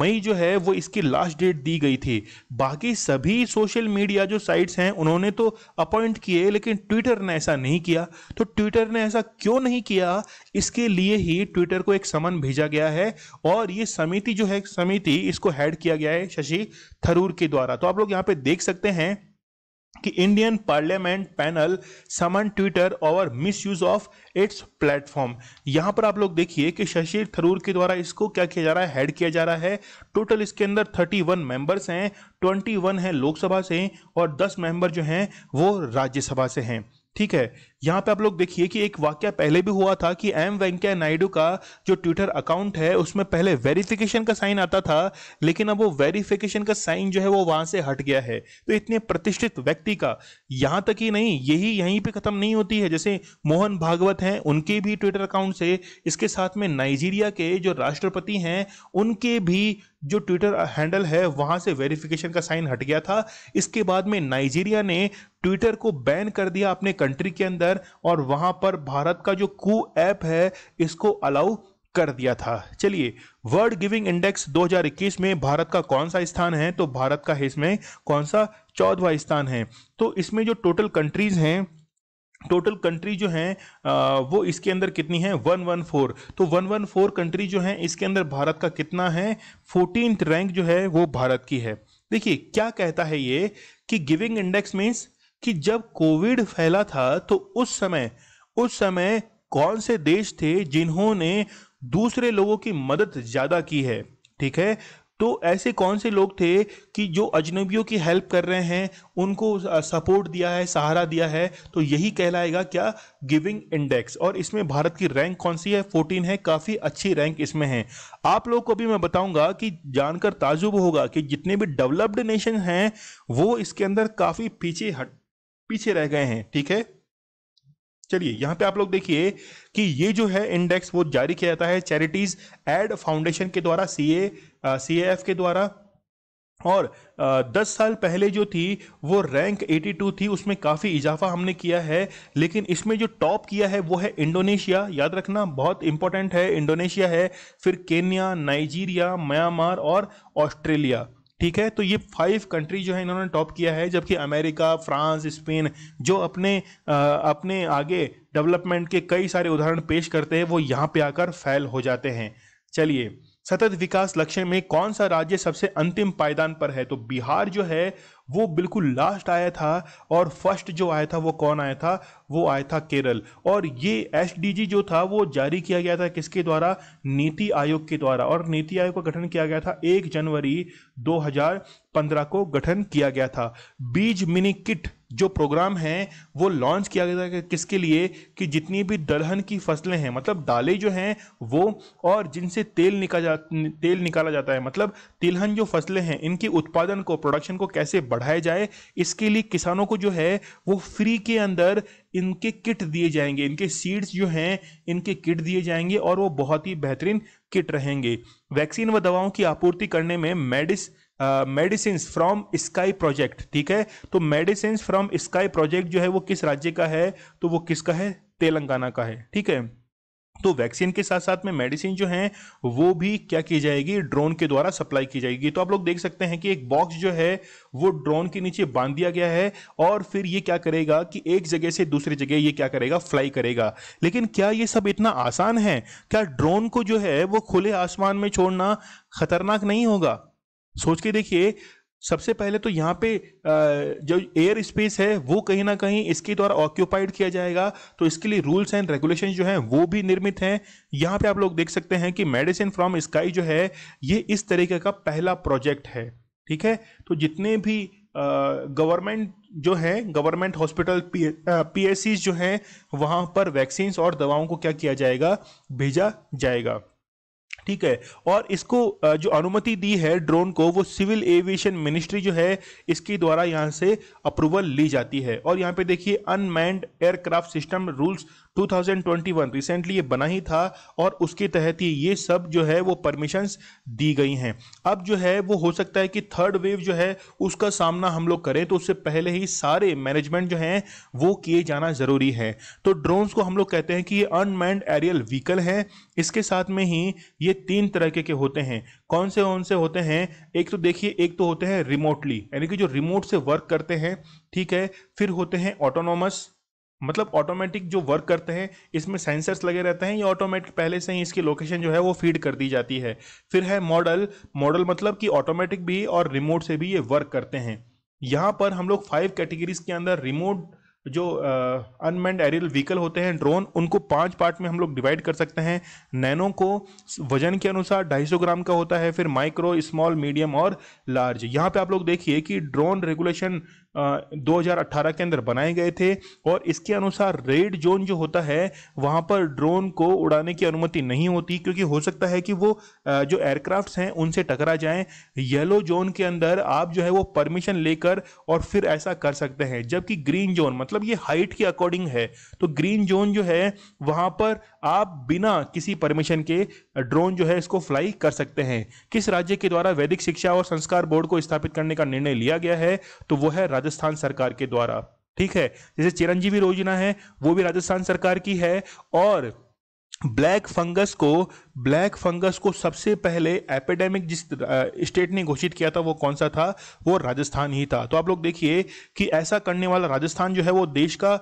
मई जो है वो इसकी लास्ट डेट दी गई थी बाकी सभी सोशल मीडिया जो साइट्स हैं उन्होंने तो अपॉइंट किए लेकिन ट्विटर ने ऐसा नहीं किया तो ट्विटर ने ऐसा क्यों नहीं किया इसके लिए ही ट्विटर को एक समन भेजा गया है और ये समिति जो है समिति इसको हैड किया गया है शशि थरूर के द्वारा तो आप लोग यहाँ पे देख सकते हैं कि Indian parliament panel summon Twitter और misuse of its platform यहां पर आप लोग देखिए कि शशि थरूर के द्वारा इसको क्या किया जा रहा है हेड किया जा रहा है टोटल इसके अंदर 31 मेंबर्स हैं 21 हैं लोकसभा से और 10 मेंबर जो हैं वो राज्यसभा से हैं ठीक है यहाँ पे आप लोग देखिए कि एक वाक्य पहले भी हुआ था कि एम वेंकैया नायडू का जो ट्विटर अकाउंट है उसमें पहले वेरिफिकेशन का साइन आता था लेकिन अब वो वेरिफिकेशन का साइन जो है वो वहां से हट गया है तो इतने प्रतिष्ठित व्यक्ति का यहाँ तक ही नहीं यही यहीं पर खत्म नहीं होती है जैसे मोहन भागवत हैं उनके भी ट्विटर अकाउंट से इसके साथ में नाइजीरिया के जो राष्ट्रपति हैं उनके भी जो ट्विटर हैंडल है वहां से वेरिफिकेशन का साइन हट गया था इसके बाद में नाइजीरिया ने ट्विटर को बैन कर दिया अपने कंट्री के अंदर अंदर और वहां पर भारत का जो कू ऐप है इसको अलाउ कर दिया था चलिए वर्ल्ड गिविंग इंडेक्स 2021 में भारत का कौन सा स्थान है तो भारत का इसमें कौन सा चौदवा स्थान है तो इसमें जो टोटल कंट्रीज हैं टोटल कंट्री जो हैं वो इसके अंदर कितनी है 114 तो 114 कंट्री जो हैं इसके अंदर भारत का कितना है फोर्टीन रैंक जो है वो भारत की है देखिए क्या कहता है ये कि गिविंग इंडेक्स मीन्स कि जब कोविड फैला था तो उस समय उस समय कौन से देश थे जिन्होंने दूसरे लोगों की मदद ज़्यादा की है ठीक है तो ऐसे कौन से लोग थे कि जो अजनबियों की हेल्प कर रहे हैं उनको सपोर्ट दिया है सहारा दिया है तो यही कहलाएगा क्या गिविंग इंडेक्स और इसमें भारत की रैंक कौन सी है फोर्टीन है काफ़ी अच्छी रैंक इसमें है आप लोग को भी मैं बताऊंगा कि जानकर ताजुब होगा कि जितने भी डेवलप्ड नेशन हैं वो इसके अंदर काफ़ी पीछे हट पीछे रह गए हैं ठीक है चलिए यहां पे आप लोग देखिए कि ये जो है इंडेक्स वो जारी किया जाता है चैरिटीज एड फाउंडेशन के द्वारा सी ए सी एफ के द्वारा और दस साल पहले जो थी वो रैंक 82 थी उसमें काफ़ी इजाफा हमने किया है लेकिन इसमें जो टॉप किया है वो है इंडोनेशिया याद रखना बहुत इंपॉर्टेंट है इंडोनेशिया है फिर केन्या नाइजीरिया म्यांमार और ऑस्ट्रेलिया ठीक है तो ये फाइव कंट्री जो है इन्होंने टॉप किया है जबकि अमेरिका फ्रांस स्पेन जो अपने आ, अपने आगे डेवलपमेंट के कई सारे उदाहरण पेश करते हैं वो यहाँ पे आकर फैल हो जाते हैं चलिए सतत विकास लक्ष्य में कौन सा राज्य सबसे अंतिम पायदान पर है तो बिहार जो है वो बिल्कुल लास्ट आया था और फर्स्ट जो आया था वो कौन आया था वो आया था केरल और ये एस जो था वो जारी किया गया था किसके द्वारा नीति आयोग के द्वारा और नीति आयोग का गठन किया गया था एक जनवरी 2015 को गठन किया गया था बीज मिनी किट जो प्रोग्राम है वो लॉन्च किया गया था किसके लिए कि जितनी भी दलहन की फसलें हैं मतलब दालें जो हैं वो और जिनसे तेल निकाल जा तेल निकाला जाता है मतलब तिलहन जो फसलें हैं इनके उत्पादन को प्रोडक्शन को कैसे बढ़ाया जाए इसके लिए किसानों को जो है वो फ्री के अंदर इनके किट दिए जाएंगे इनके सीड्स जो हैं इनके किट दिए जाएंगे और वो बहुत ही बेहतरीन किट रहेंगे वैक्सीन व दवाओं की आपूर्ति करने में मेडिस मेडिसिन फ्रॉम स्काई प्रोजेक्ट ठीक है तो मेडिसिन फ्रॉम स्काई प्रोजेक्ट जो है वो किस राज्य का है तो वो किसका है तेलंगाना का है ठीक है तो वैक्सीन के साथ साथ में मेडिसिन जो है वो भी क्या की जाएगी ड्रोन के द्वारा सप्लाई की जाएगी तो आप लोग देख सकते हैं कि एक बॉक्स जो है वो ड्रोन के नीचे बांध दिया गया है और फिर ये क्या करेगा कि एक जगह से दूसरी जगह ये क्या करेगा फ्लाई करेगा लेकिन क्या ये सब इतना आसान है क्या ड्रोन को जो है वो खुले आसमान में छोड़ना खतरनाक नहीं होगा सोच के देखिए सबसे पहले तो यहाँ पे जो एयर स्पेस है वो कहीं ना कहीं इसके द्वारा ऑक्यूपाइड किया जाएगा तो इसके लिए रूल्स एंड रेगुलेशन जो हैं वो भी निर्मित हैं यहाँ पे आप लोग देख सकते हैं कि मेडिसिन फ्रॉम स्काई जो है ये इस तरीके का पहला प्रोजेक्ट है ठीक है तो जितने भी गवर्नमेंट जो है गवर्नमेंट हॉस्पिटल पी जो हैं वहाँ पर वैक्सीन्स और दवाओं को क्या किया जाएगा भेजा जाएगा ठीक है और इसको जो अनुमति दी है ड्रोन को वो सिविल एविएशन मिनिस्ट्री जो है इसके द्वारा यहाँ से अप्रूवल ली जाती है और यहाँ पे देखिए unmanned aircraft system rules 2021 recently ये बना ही था और उसके तहत ही ये सब जो है वो परमिशंस दी गई हैं अब जो है वो हो सकता है कि थर्ड वेव जो है उसका सामना हम लोग करें तो उससे पहले ही सारे मैनेजमेंट जो हैं वो किए जाना ज़रूरी है तो ड्रोन्स को हम लोग कहते हैं कि ये अनमैंड एरियल व्हीकल हैं इसके साथ में ही ये तीन तरह के, के होते हैं कौन से कौन से होते हैं एक तो देखिए एक तो होते हैं रिमोटली यानी कि जो रिमोट से वर्क करते हैं ठीक है फिर होते हैं ऑटोनोमस मतलब ऑटोमेटिक जो वर्क करते हैं इसमें सेंसर्स लगे रहते हैं ये ऑटोमेटिक पहले से ही इसकी लोकेशन जो है वो फीड कर दी जाती है फिर है मॉडल मॉडल मतलब कि ऑटोमेटिक भी और रिमोट से भी ये वर्क करते हैं यहाँ पर हम लोग फाइव कैटेगरीज के अंदर रिमोट जो अनमेंड एरियल व्हीकल होते हैं ड्रोन उनको पांच पार्ट में हम लोग डिवाइड कर सकते हैं नैनो को वजन के अनुसार 250 ग्राम का होता है फिर माइक्रो स्मॉल मीडियम और लार्ज यहाँ पे आप लोग देखिए कि ड्रोन रेगुलेशन 2018 के अंदर बनाए गए थे और इसके अनुसार रेड जोन जो होता है वहां पर ड्रोन को उड़ाने की अनुमति नहीं होती क्योंकि हो सकता है कि वो जो एयरक्राफ्ट हैं उनसे टकरा जाएं येलो जोन के अंदर आप जो है वो परमिशन लेकर और फिर ऐसा कर सकते हैं जबकि ग्रीन जोन मतलब ये हाइट के अकॉर्डिंग है तो ग्रीन जोन जो है वहाँ पर आप बिना किसी परमिशन के ड्रोन जो है इसको फ्लाई कर सकते हैं किस राज्य के द्वारा वैदिक शिक्षा और संस्कार बोर्ड को स्थापित करने का निर्णय लिया गया है तो वह है राजस्थान सरकार के द्वारा ठीक है जैसे चिरंजीवी योजना है वो भी राजस्थान सरकार की है और ब्लैक फंगस को ब्लैक फंगस को सबसे पहले एपिडेमिक जिस स्टेट ने घोषित किया था वो कौन सा था वो राजस्थान ही था तो आप लोग देखिए कि ऐसा करने वाला राजस्थान जो है वो देश का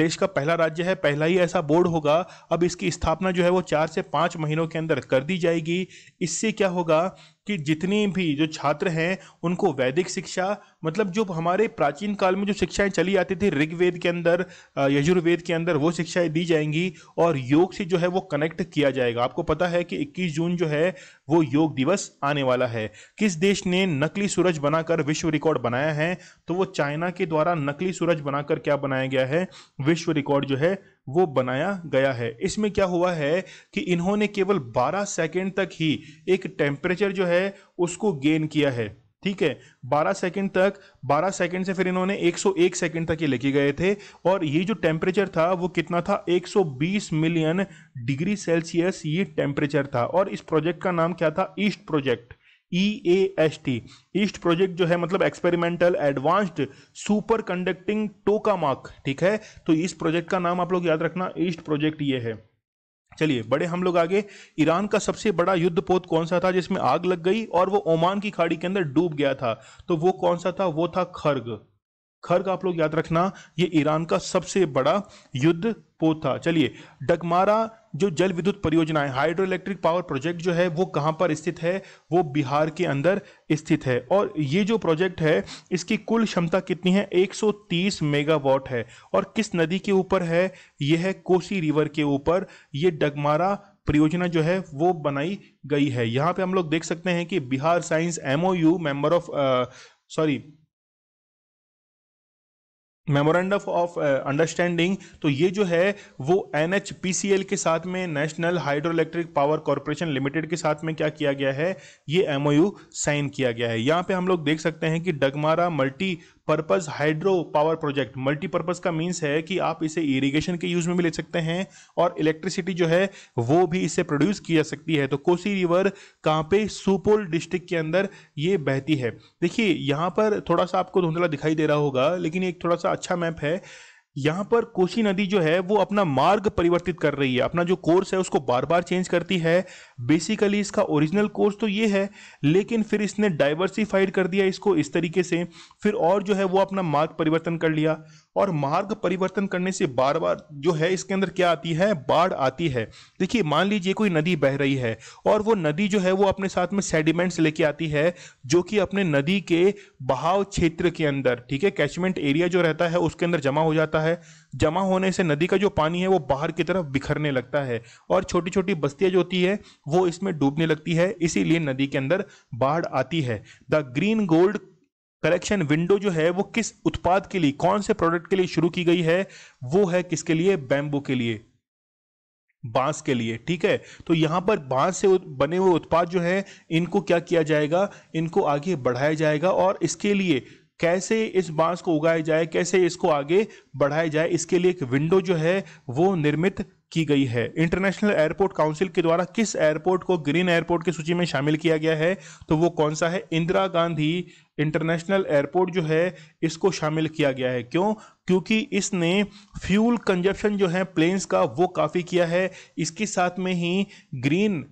देश का पहला राज्य है पहला ही ऐसा बोर्ड होगा अब इसकी स्थापना जो है वो चार से पाँच महीनों के अंदर कर दी जाएगी इससे क्या होगा कि जितनी भी जो छात्र हैं उनको वैदिक शिक्षा मतलब जो हमारे प्राचीन काल में जो शिक्षाएं चली आती थी ऋग्वेद के अंदर यजुर्वेद के अंदर वो शिक्षाएं दी जाएंगी और योग से जो है वो कनेक्ट किया जाएगा जाएगा आपको पता है कि 21 जून जो है वो योग दिवस आने वाला है किस देश ने नकली सूरज बनाकर विश्व रिकॉर्ड बनाया है तो वो चाइना के द्वारा नकली सूरज बनाकर क्या बनाया गया है विश्व रिकॉर्ड जो है वो बनाया गया है इसमें क्या हुआ है कि इन्होंने केवल 12 सेकेंड तक ही एक टेम्परेचर जो है उसको गेन किया है ठीक है 12 सेकंड तक 12 सेकंड से फिर इन्होंने 101 सेकंड तक ये लेके गए थे और ये जो टेम्परेचर था वो कितना था 120 मिलियन डिग्री सेल्सियस ये टेम्परेचर था और इस प्रोजेक्ट का नाम क्या था EAST project E A S T EAST project जो है मतलब experimental advanced superconducting tokamak ठीक है तो इस प्रोजेक्ट का नाम आप लोग याद रखना ईस्ट प्रोजेक्ट ये है चलिए बड़े हम लोग आगे ईरान का सबसे बड़ा युद्ध पोत कौन सा था जिसमें आग लग गई और वो ओमान की खाड़ी के अंदर डूब गया था तो वो कौन सा था वो था खर्ग खर्ग आप लोग याद रखना ये ईरान का सबसे बड़ा युद्ध पोत था चलिए डगमारा जो जल विद्युत परियोजनाएं हाइड्रो इलेक्ट्रिक पावर प्रोजेक्ट जो है वो कहाँ पर स्थित है वो बिहार के अंदर स्थित है और ये जो प्रोजेक्ट है इसकी कुल क्षमता कितनी है 130 मेगावाट है और किस नदी के ऊपर है यह है कोसी रिवर के ऊपर ये डगमारा परियोजना जो है वो बनाई गई है यहाँ पे हम लोग देख सकते हैं कि बिहार साइंस यू member of sorry memorandum of understanding तो ये जो है वो एन के साथ में national hydroelectric power corporation limited के साथ में क्या किया गया है ये एमओयू साइन किया गया है यहाँ पे हम लोग देख सकते हैं कि Dagmara multipurpose hydropower project multipurpose का मीन्स है कि आप इसे इरिगेशन के यूज में भी ले सकते हैं और इलेक्ट्रिसिटी जो है वो भी इसे प्रोड्यूस की जा सकती है तो कोसी रिवर कहाँ पे सुपोल डिस्ट्रिक्ट के अंदर ये बहती है देखिए यहाँ पर थोड़ा सा आपको धुंधला दिखाई दे रहा होगा लेकिन एक थोड़ा सा अच्छा मैप है यहां पर कोशी नदी जो है वो अपना मार्ग परिवर्तित कर रही है अपना जो कोर्स है उसको बार बार चेंज करती है बेसिकली इसका ओरिजिनल कोर्स तो ये है लेकिन फिर इसने डाइवर्सिफाइड कर दिया इसको इस तरीके से फिर और जो है वो अपना मार्ग परिवर्तन कर लिया और मार्ग परिवर्तन करने से बार बार जो है इसके अंदर क्या आती है बाढ़ आती है देखिए मान लीजिए कोई नदी बह रही है और वो नदी जो है वो अपने साथ में सेडिमेंट्स लेके आती है जो कि अपने नदी के बहाव क्षेत्र के अंदर ठीक है कैचमेंट एरिया जो रहता है उसके अंदर जमा हो जाता है होता है जमा होने से नदी का जो पानी है वो बाहर की तरफ बिखरने लगता है और छोटी छोटी बस्तियां जो होती है वो इसमें डूबने लगती है इसीलिए नदी के अंदर बाढ़ आती है the green gold collection window जो है वो किस उत्पाद के लिए कौन से प्रोडक्ट के लिए शुरू की गई है वो है किसके लिए बैम्बू के लिए बांस के लिए ठीक है तो यहां पर बांस से बने हुए उत्पाद जो है इनको क्या किया जाएगा इनको आगे बढ़ाया जाएगा और इसके लिए कैसे इस बांस को उगाया जाए कैसे इसको आगे बढ़ाया जाए इसके लिए एक विंडो जो है वो निर्मित की गई है इंटरनेशनल एयरपोर्ट काउंसिल के द्वारा किस एयरपोर्ट को ग्रीन एयरपोर्ट की सूची में शामिल किया गया है तो वो कौन सा है इंदिरा गांधी इंटरनेशनल एयरपोर्ट जो है इसको शामिल किया गया है क्यों क्योंकि इसने फ्यूल कंजप्शन जो है प्लेन्स का वो काफ़ी किया है इसके साथ में ही ग्रीन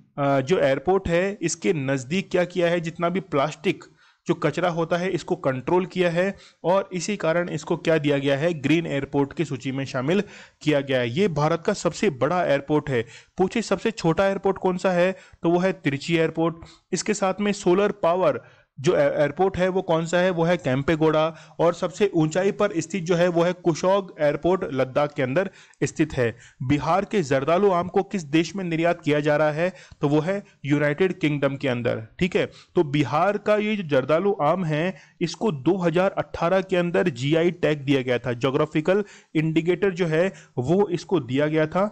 जो एयरपोर्ट है इसके नज़दीक क्या किया है जितना भी प्लास्टिक जो कचरा होता है इसको कंट्रोल किया है और इसी कारण इसको क्या दिया गया है ग्रीन एयरपोर्ट की सूची में शामिल किया गया है ये भारत का सबसे बड़ा एयरपोर्ट है पूछे सबसे छोटा एयरपोर्ट कौन सा है तो वो है तिरची एयरपोर्ट इसके साथ में सोलर पावर जो एयरपोर्ट है वो कौन सा है वो है कैंपेगोड़ा और सबसे ऊंचाई पर स्थित जो है वो है कुशोग एयरपोर्ट लद्दाख के अंदर स्थित है बिहार के जर्दालू आम को किस देश में निर्यात किया जा रहा है तो वो है यूनाइटेड किंगडम के अंदर ठीक है तो बिहार का ये जो जर्दालू आम है इसको 2018 के अंदर जी टैग दिया गया था जोग्राफिकल इंडिकेटर जो है वो इसको दिया गया था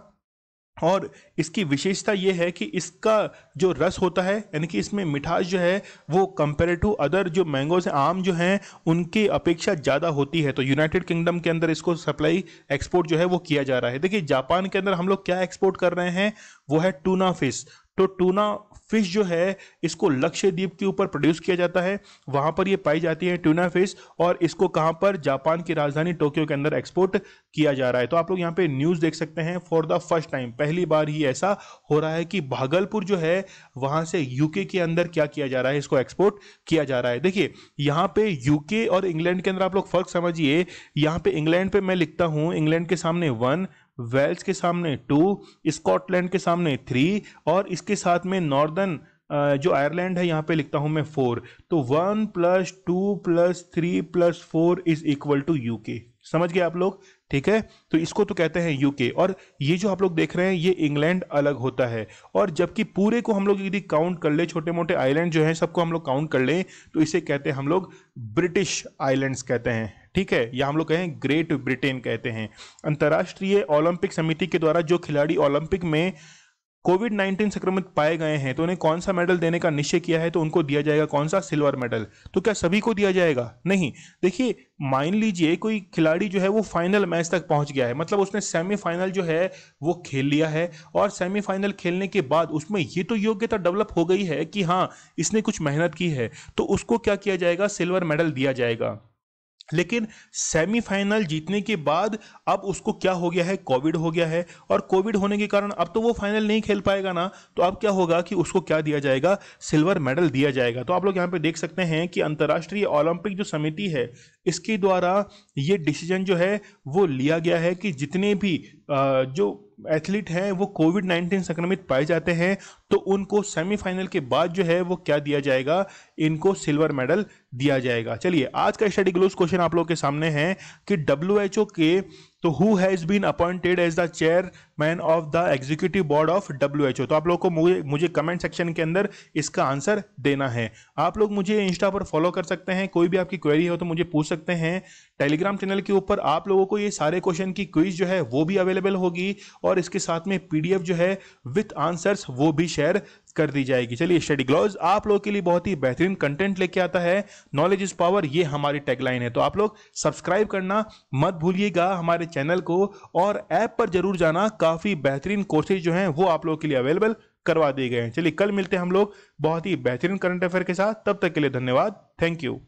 और इसकी विशेषता ये है कि इसका जो रस होता है यानी कि इसमें मिठास जो है वो कंपेयर टू अदर जो मैंगोज आम जो हैं उनकी अपेक्षा ज़्यादा होती है तो यूनाइटेड किंगडम के अंदर इसको सप्लाई एक्सपोर्ट जो है वो किया जा रहा है देखिए जापान के अंदर हम लोग क्या एक्सपोर्ट कर रहे हैं वो है टूना फिश तो टूना फिश जो है इसको लक्षद्वीप के ऊपर प्रोड्यूस किया जाता है वहां पर ये पाई जाती है ट्यूना फिश और इसको कहां पर जापान की राजधानी टोक्यो के अंदर एक्सपोर्ट किया जा रहा है तो आप लोग यहां पे न्यूज देख सकते हैं फॉर द फर्स्ट टाइम पहली बार ही ऐसा हो रहा है कि भागलपुर जो है वहां से यूके के अंदर क्या किया जा रहा है इसको एक्सपोर्ट किया जा रहा है देखिए यहां पे यूके और इंग्लैंड के अंदर आप लोग फर्क समझिए यहां पर इंग्लैंड पे मैं लिखता हूं इंग्लैंड के सामने वन वेल्स के सामने टू स्कॉटलैंड के सामने थ्री और इसके साथ में नॉर्दर्न जो आयरलैंड है यहाँ पे लिखता हूँ मैं फोर तो one plus two plus three plus four is equal to यू के समझ गए आप लोग ठीक है तो इसको तो कहते हैं यूके और ये जो आप लोग देख रहे हैं ये इंग्लैंड अलग होता है और जबकि पूरे को हम लोग यदि काउंट कर ले छोटे मोटे आइलैंड जो हैं सबको हम लोग काउंट कर लें तो इसे कहते हैं हम लोग ब्रिटिश आइलैंड्स कहते हैं ठीक है या हम लोग कहें ग्रेट ब्रिटेन कहते हैं अंतर्राष्ट्रीय ओलंपिक समिति के द्वारा जो खिलाड़ी ओलंपिक में कोविड 19 संक्रमित पाए गए हैं तो उन्हें कौन सा मेडल देने का निश्चय किया है तो उनको दिया जाएगा कौन सा सिल्वर मेडल तो क्या सभी को दिया जाएगा नहीं देखिए मान लीजिए कोई खिलाड़ी जो है वो फाइनल मैच तक पहुंच गया है मतलब उसने सेमीफाइनल जो है वो खेल लिया है और सेमीफाइनल खेलने के बाद उसमें ये तो योग्यता डेवलप हो गई है कि हाँ इसने कुछ मेहनत की है तो उसको क्या किया जाएगा सिल्वर मेडल दिया जाएगा लेकिन सेमीफाइनल जीतने के बाद अब उसको क्या हो गया है कोविड हो गया है और कोविड होने के कारण अब तो वो फाइनल नहीं खेल पाएगा ना तो अब क्या होगा कि उसको क्या दिया जाएगा सिल्वर मेडल दिया जाएगा तो आप लोग यहाँ पे देख सकते हैं कि अंतर्राष्ट्रीय ओलंपिक जो समिति है इसके द्वारा ये डिसीजन जो है वो लिया गया है कि जितने भी जो एथलीट हैं वो कोविड नाइन्टीन संक्रमित पाए जाते हैं तो उनको सेमीफाइनल के बाद जो है वो क्या दिया जाएगा इनको सिल्वर मेडल दिया जाएगा चलिए आज का स्टडी ग्लोज क्वेश्चन आप लोग के सामने है कि डब्ल्यू के तो who has been appointed as the chairman of the executive board of W H O तो आप लोग को मुझे मुझे कमेंट सेक्शन के अंदर इसका आंसर देना है आप लोग मुझे इंस्टा पर फॉलो कर सकते हैं कोई भी आपकी क्वेरी हो तो मुझे पूछ सकते हैं टेलीग्राम चैनल के ऊपर आप लोगों को ये सारे क्वेश्चन की क्विज जो है वो भी अवेलेबल होगी और इसके साथ में पीडीएफ जो है विथ आंसर्स वो भी शेयर कर दी जाएगी चलिए स्टडी ग्लॉज आप लोग के लिए बहुत ही बेहतरीन कंटेंट लेके आता है नॉलेज इज पावर ये हमारी टैगलाइन है तो आप लोग सब्सक्राइब करना मत भूलिएगा हमारे चैनल को और ऐप पर जरूर जाना काफी बेहतरीन कोर्सेज जो हैं वो आप लोग के लिए अवेलेबल करवा दिए गए हैं चलिए कल मिलते हैं हम लोग बहुत ही बेहतरीन करंट अफेयर के साथ तब तक के लिए धन्यवाद थैंक यू